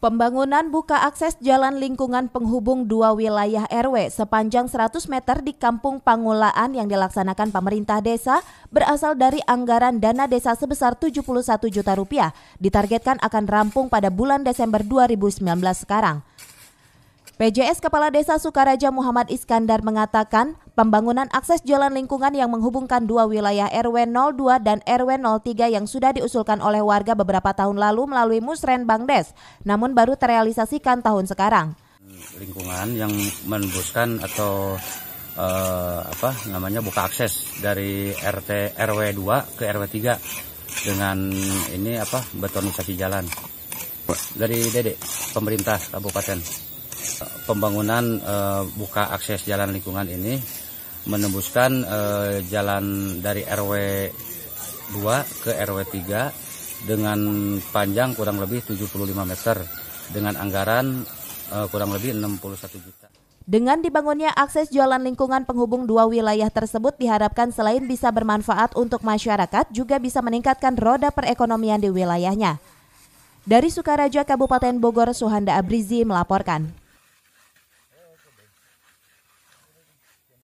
Pembangunan buka akses jalan lingkungan penghubung dua wilayah RW sepanjang 100 meter di Kampung Pangulaan yang dilaksanakan pemerintah desa berasal dari anggaran dana desa sebesar 71 juta rupiah ditargetkan akan rampung pada bulan Desember 2019 sekarang. PJS Kepala Desa Sukaraja Muhammad Iskandar mengatakan, pembangunan akses jalan lingkungan yang menghubungkan dua wilayah RW 02 dan RW 03 yang sudah diusulkan oleh warga beberapa tahun lalu melalui Musren Bangdes, namun baru terrealisasikan tahun sekarang. Lingkungan yang menembuskan atau eh, apa namanya buka akses dari RT RW 2 ke RW 3 dengan ini apa betonisasi jalan dari Dede pemerintah kabupaten pembangunan e, buka akses jalan lingkungan ini menembuskan e, jalan dari RW 2 ke RW 3 dengan panjang kurang lebih 75 meter dengan anggaran e, kurang lebih 61 juta. Dengan dibangunnya akses jalan lingkungan penghubung dua wilayah tersebut diharapkan selain bisa bermanfaat untuk masyarakat juga bisa meningkatkan roda perekonomian di wilayahnya. Dari Sukaraja, Kabupaten Bogor, Suhanda Abrizi melaporkan.